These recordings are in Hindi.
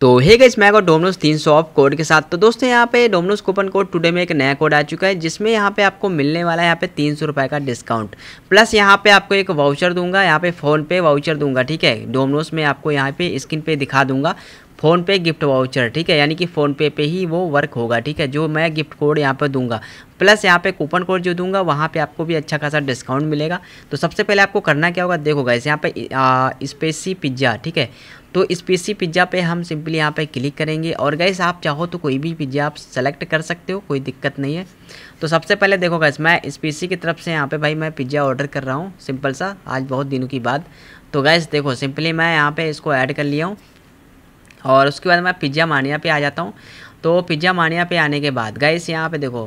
तो हे गई मैं और डोमिनोज तीन सौ ऑफ कोड के साथ तो दोस्तों यहाँ पे डोमिनोज कूपन कोड टुडे में एक नया कोड आ चुका है जिसमें यहाँ पे आपको मिलने वाला है यहाँ पे तीन सौ रुपये का डिस्काउंट प्लस यहाँ पे आपको एक वाउचर दूंगा यहाँ पे फ़ोन पे वाउचर दूंगा ठीक है डोमिनोज में आपको यहाँ पे स्क्रीन पे दिखा दूंगा फ़ोन पे गिफ्ट वाउचर ठीक है यानी कि फ़ोनपे पे ही वो वर्क होगा ठीक है जो मैं गिफ्ट कोड यहाँ पर दूंगा प्लस यहाँ पे कूपन कोड जो दूंगा वहाँ पे आपको भी अच्छा खासा डिस्काउंट मिलेगा तो सबसे पहले आपको करना क्या होगा देखो इस यहाँ पे स्पेसी पिज्ज़ा ठीक है तो स्पेसी पिज्ज़ा पे हम सिंपली यहाँ पे क्लिक करेंगे और गैस आप चाहो तो कोई भी पिज्ज़ा आप सेलेक्ट कर सकते हो कोई दिक्कत नहीं है तो सबसे पहले देखो गैस मैं स्पेसी की तरफ से यहाँ पे भाई मैं पिज्ज़ा ऑर्डर कर रहा हूँ सिंपल सा आज बहुत दिनों की बाद तो गैस देखो सिंपली मैं यहाँ पे इसको ऐड कर लिया हूँ और उसके बाद मैं पिज्ज़ा मानिया पे आ जाता हूँ तो पिज्ज़ा मानिया पे आने के बाद गाइस यहाँ पे देखो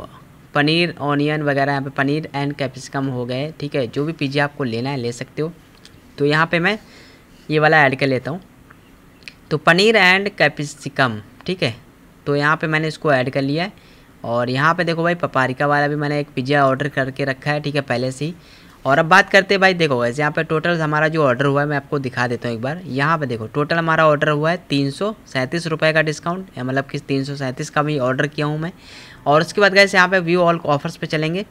पनीर ऑनियन वगैरह यहाँ पे पनीर एंड कैप्सिकम हो गए ठीक है जो भी पिज्ज़ा आपको लेना है ले सकते हो तो यहाँ पे मैं ये वाला ऐड कर लेता हूँ तो पनीर एंड कैप्सिकम ठीक है तो यहाँ पर मैंने इसको ऐड कर लिया है और यहाँ पर देखो भाई पपारिका वाला भी मैंने एक पिज़्ज़ा ऑर्डर करके रखा है ठीक है पहले से ही और अब बात करते हैं भाई देखो वैसे यहाँ पे टोटल हमारा जो ऑर्डर हुआ है मैं आपको दिखा देता हूँ एक बार यहाँ पे देखो टोटल हमारा ऑर्डर हुआ है तीन सौ सैंतीस रुपये का डिस्काउंट मतलब कि तीन सौ सैंतीस का भी ऑर्डर किया हूँ मैं और उसके बाद गए यहाँ पे व्यू ऑल ऑफर्स पे चलेंगे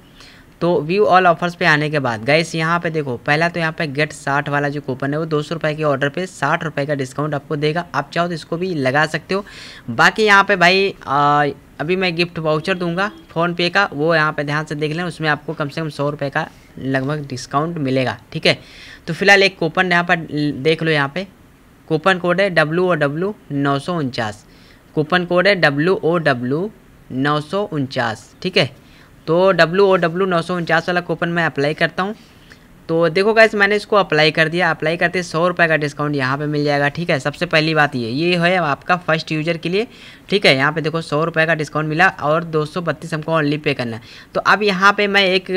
तो व्यू ऑल ऑफर्स पे आने के बाद गाइस यहाँ पे देखो पहला तो यहाँ पे गेट साठ वाला जो कूपन है वो दो सौ रुपये के ऑर्डर पे साठ रुपये का डिस्काउंट आपको देगा आप चाहो तो इसको भी लगा सकते हो बाकी यहाँ पे भाई आ, अभी मैं गिफ्ट वाउचर दूंगा फ़ोनपे का वो यहाँ पे ध्यान से देख लें उसमें आपको कम से कम सौ रुपये का लगभग डिस्काउंट मिलेगा ठीक है तो फिलहाल एक कूपन यहाँ पर देख लो यहाँ पे कूपन कोड है डब्लू ओ डब्लू नौ सौ उनचास कूपन कोड है डब्लू ओ डब्लू नौ सौ उनचास ठीक है तो डब्लू ओ डब्लू नौ सौ उनचास वाला कूपन मैं अप्लाई करता हूँ तो देखो गाइस मैंने इसको अप्लाई कर दिया अप्लाई करते सौ रुपये का डिस्काउंट यहाँ पे मिल जाएगा ठीक है सबसे पहली बात ये ये है आपका फर्स्ट यूजर के लिए ठीक है यहाँ पे देखो सौ रुपये का डिस्काउंट मिला और दो सौ बत्तीस हमको ऑनली पे करना है तो अब यहाँ पे मैं एक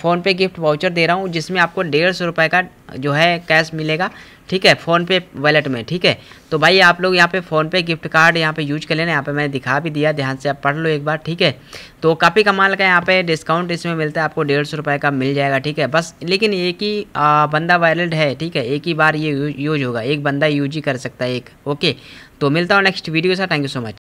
फ़ोनपे गिफ्ट वाउचर दे रहा हूँ जिसमें आपको डेढ़ सौ रुपये का जो है कैश मिलेगा ठीक है फ़ोनपे वैलेट में ठीक है तो भाई आप लोग यहाँ पे फ़ोनपे गिफ्ट कार्ड यहाँ पे यूज कर लेना यहाँ पे मैंने दिखा भी दिया ध्यान से आप पढ़ लो एक बार ठीक है तो काफ़ी कमाल का यहाँ पे डिस्काउंट इसमें मिलता है आपको डेढ़ सौ रुपये का मिल जाएगा ठीक है बस लेकिन एक ही आ, बंदा वायरल है ठीक है एक ही बार ये यूज होगा एक बंदा यूज ही कर सकता है एक ओके तो मिलता हूँ नेक्स्ट वीडियो से थैंक यू सो मच